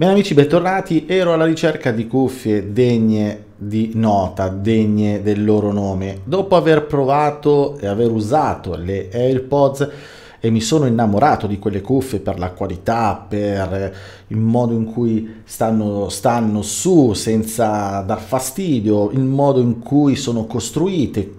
Bene amici, bentornati, ero alla ricerca di cuffie degne di nota, degne del loro nome. Dopo aver provato e aver usato le AirPods e mi sono innamorato di quelle cuffie per la qualità, per il modo in cui stanno, stanno su senza dar fastidio, il modo in cui sono costruite,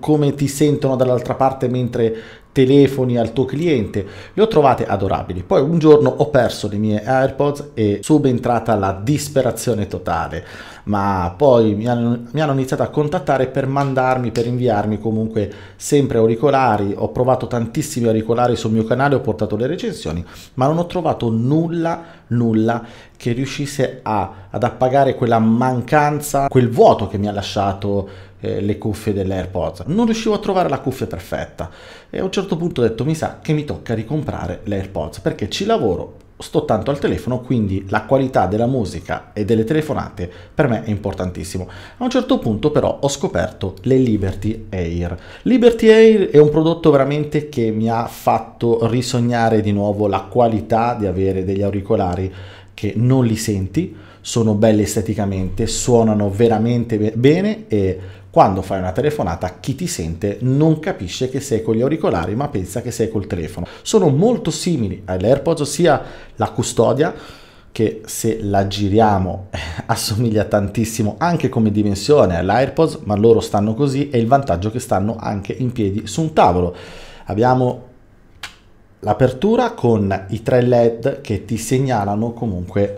come ti sentono dall'altra parte mentre telefoni al tuo cliente, le ho trovate adorabili. Poi un giorno ho perso le mie AirPods e subentrata la disperazione totale, ma poi mi hanno, mi hanno, iniziato a contattare per mandarmi, per inviarmi comunque sempre auricolari, ho provato tantissimi auricolari sul mio canale, ho portato le recensioni, ma non ho trovato nulla, nulla che riuscisse a, ad appagare quella mancanza, quel vuoto che mi ha lasciato eh, le cuffie dell'AirPods. Non riuscivo a trovare la cuffia perfetta e a un certo punto ho detto mi sa che mi tocca ricomprare le AirPods perché ci lavoro sto tanto al telefono, quindi la qualità della musica e delle telefonate per me è importantissimo. A un certo punto però ho scoperto le Liberty Air. Liberty Air è un prodotto veramente che mi ha fatto risognare di nuovo la qualità di avere degli auricolari che non li senti, sono belli esteticamente, suonano veramente bene e quando fai una telefonata chi ti sente non capisce che sei con gli auricolari ma pensa che sei col telefono. Sono molto simili all'AirPods, ossia la custodia che se la giriamo eh, assomiglia tantissimo anche come dimensione all'AirPods, ma loro stanno così e il vantaggio che stanno anche in piedi su un tavolo. Abbiamo l'apertura con i tre LED che ti segnalano comunque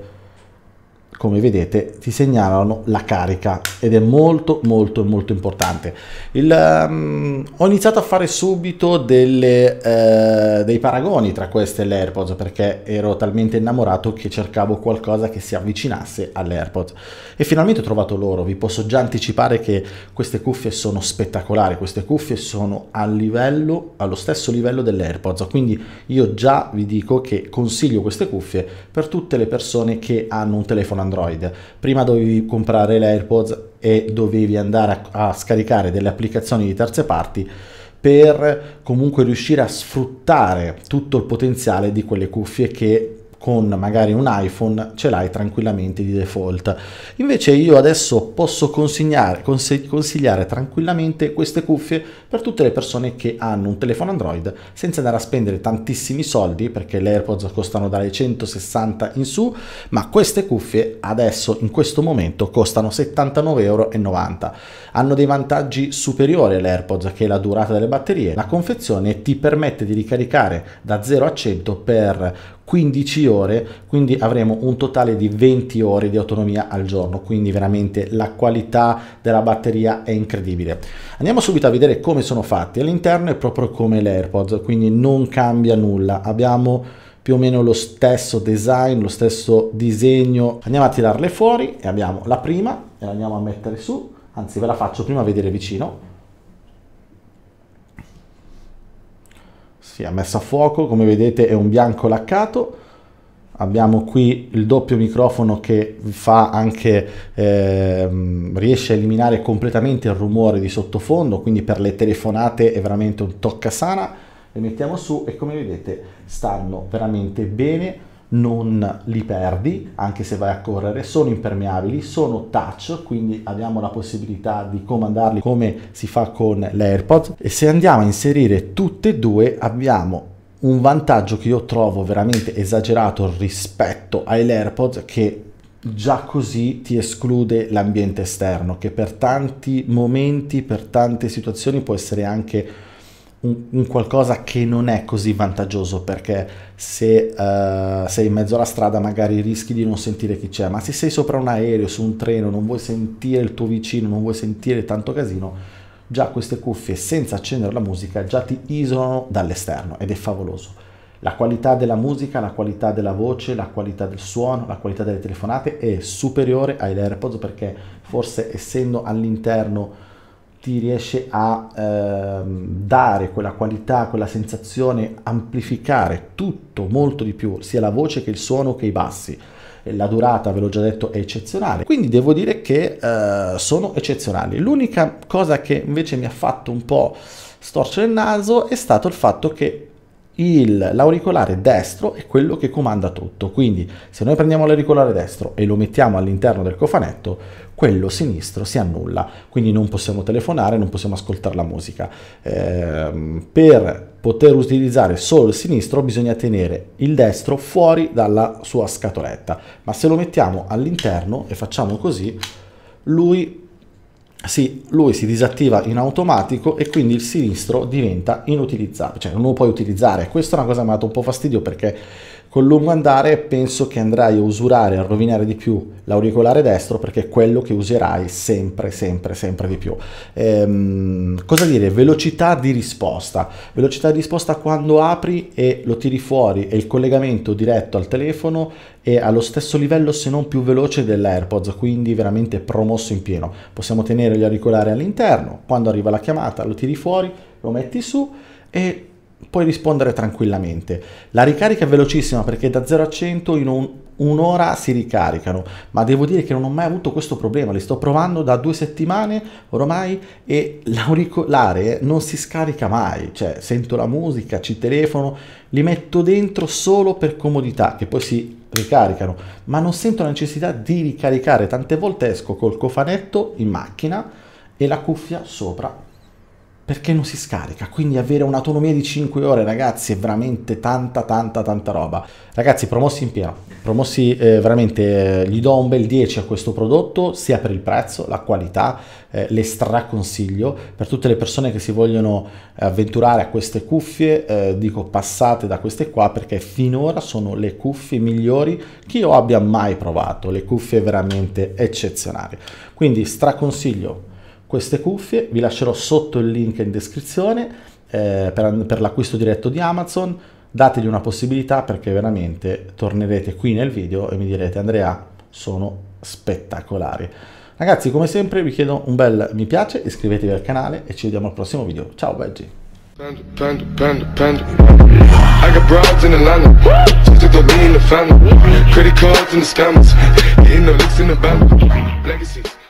come vedete ti segnalano la carica ed è molto molto molto importante Il, um, ho iniziato a fare subito delle, eh, dei paragoni tra queste e le AirPods perché ero talmente innamorato che cercavo qualcosa che si avvicinasse all'airpods e finalmente ho trovato loro vi posso già anticipare che queste cuffie sono spettacolari queste cuffie sono al livello allo stesso livello dell'airpods quindi io già vi dico che consiglio queste cuffie per tutte le persone che hanno un telefono Android. Prima dovevi comprare l'AirPods e dovevi andare a, a scaricare delle applicazioni di terze parti per comunque riuscire a sfruttare tutto il potenziale di quelle cuffie che con magari un iPhone ce l'hai tranquillamente di default. Invece io adesso posso consig consigliare tranquillamente queste cuffie per tutte le persone che hanno un telefono Android senza andare a spendere tantissimi soldi perché le AirPods costano dalle 160 in su, ma queste cuffie adesso in questo momento costano 79,90 euro. Hanno dei vantaggi superiori alle AirPods che è la durata delle batterie. La confezione ti permette di ricaricare da 0 a 100 per 15 ore, quindi avremo un totale di 20 ore di autonomia al giorno, quindi veramente la qualità della batteria è incredibile. Andiamo subito a vedere come sono fatti, all'interno è proprio come l'AirPods, quindi non cambia nulla, abbiamo più o meno lo stesso design, lo stesso disegno. Andiamo a tirarle fuori e abbiamo la prima e la andiamo a mettere su, anzi ve la faccio prima vedere vicino si è messa a fuoco, come vedete è un bianco laccato, abbiamo qui il doppio microfono che fa anche eh, riesce a eliminare completamente il rumore di sottofondo quindi per le telefonate è veramente un toccasana le mettiamo su e come vedete stanno veramente bene non li perdi anche se vai a correre, sono impermeabili, sono touch, quindi abbiamo la possibilità di comandarli come si fa con l'AirPod e se andiamo a inserire tutte e due abbiamo un vantaggio che io trovo veramente esagerato rispetto agli AirPods che già così ti esclude l'ambiente esterno che per tanti momenti, per tante situazioni può essere anche un, un, qualcosa che non è così vantaggioso perché se uh, sei in mezzo alla strada magari rischi di non sentire chi c'è, ma se sei sopra un aereo, su un treno, non vuoi sentire il tuo vicino, non vuoi sentire tanto casino, già queste cuffie senza accendere la musica già ti isolano dall'esterno ed è favoloso. La qualità della musica, la qualità della voce, la qualità del suono, la qualità delle telefonate è superiore ai AirPods perché forse essendo all'interno ti riesce a eh, dare quella qualità, quella sensazione, amplificare tutto molto di più, sia la voce che il suono che i bassi. La durata, ve l'ho già detto, è eccezionale, quindi devo dire che eh, sono eccezionali. L'unica cosa che invece mi ha fatto un po' storcere il naso è stato il fatto che il, l'auricolare destro è quello che comanda tutto, quindi se noi prendiamo l'auricolare destro e lo mettiamo all'interno del cofanetto, quello sinistro si annulla, quindi non possiamo telefonare, non possiamo ascoltare la musica. Eh, per poter utilizzare solo il sinistro bisogna tenere il destro fuori dalla sua scatoletta, ma se lo mettiamo all'interno e facciamo così, lui si, lui si disattiva in automatico e quindi il sinistro diventa inutilizzabile, cioè non lo puoi utilizzare. Questa è una cosa che mi ha dato un po' fastidio perché Col lungo andare penso che andrai a usurare, a rovinare di più l'auricolare destro perché è quello che userai sempre, sempre, sempre di più. Ehm, cosa dire? Velocità di risposta. Velocità di risposta quando apri e lo tiri fuori e il collegamento diretto al telefono è allo stesso livello se non più veloce dell'AirPods, quindi veramente promosso in pieno. Possiamo tenere gli auricolari all'interno, quando arriva la chiamata lo tiri fuori, lo metti su e puoi rispondere tranquillamente. La ricarica è velocissima perché da 0 a 100 in un, un'ora si ricaricano, ma devo dire che non ho mai avuto questo problema, li sto provando da due settimane ormai e l'auricolare non si scarica mai, cioè sento la musica, ci telefono, li metto dentro solo per comodità, che poi si ricaricano, ma non sento la necessità di ricaricare, tante volte esco col cofanetto in macchina e la cuffia sopra perché non si scarica. Quindi avere un'autonomia di 5 ore, ragazzi, è veramente tanta, tanta, tanta roba. Ragazzi, promossi in pieno. Promossi eh, veramente, eh, gli do un bel 10 a questo prodotto, sia per il prezzo, la qualità, eh, le straconsiglio. Per tutte le persone che si vogliono avventurare a queste cuffie, eh, dico passate da queste qua perché finora sono le cuffie migliori che io abbia mai provato. Le cuffie veramente eccezionali. Quindi straconsiglio queste cuffie, vi lascerò sotto il link in descrizione eh, per, per l'acquisto diretto di Amazon, dategli una possibilità perché veramente tornerete qui nel video e mi direte Andrea sono spettacolari. Ragazzi come sempre vi chiedo un bel mi piace, iscrivetevi al canale e ci vediamo al prossimo video. Ciao Veggie! Panda,